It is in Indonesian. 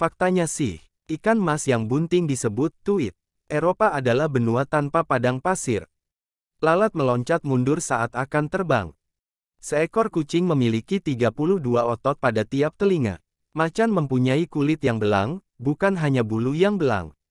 Faktanya sih, ikan mas yang bunting disebut tuit. Eropa adalah benua tanpa padang pasir. Lalat meloncat mundur saat akan terbang. Seekor kucing memiliki 32 otot pada tiap telinga. Macan mempunyai kulit yang belang, bukan hanya bulu yang belang.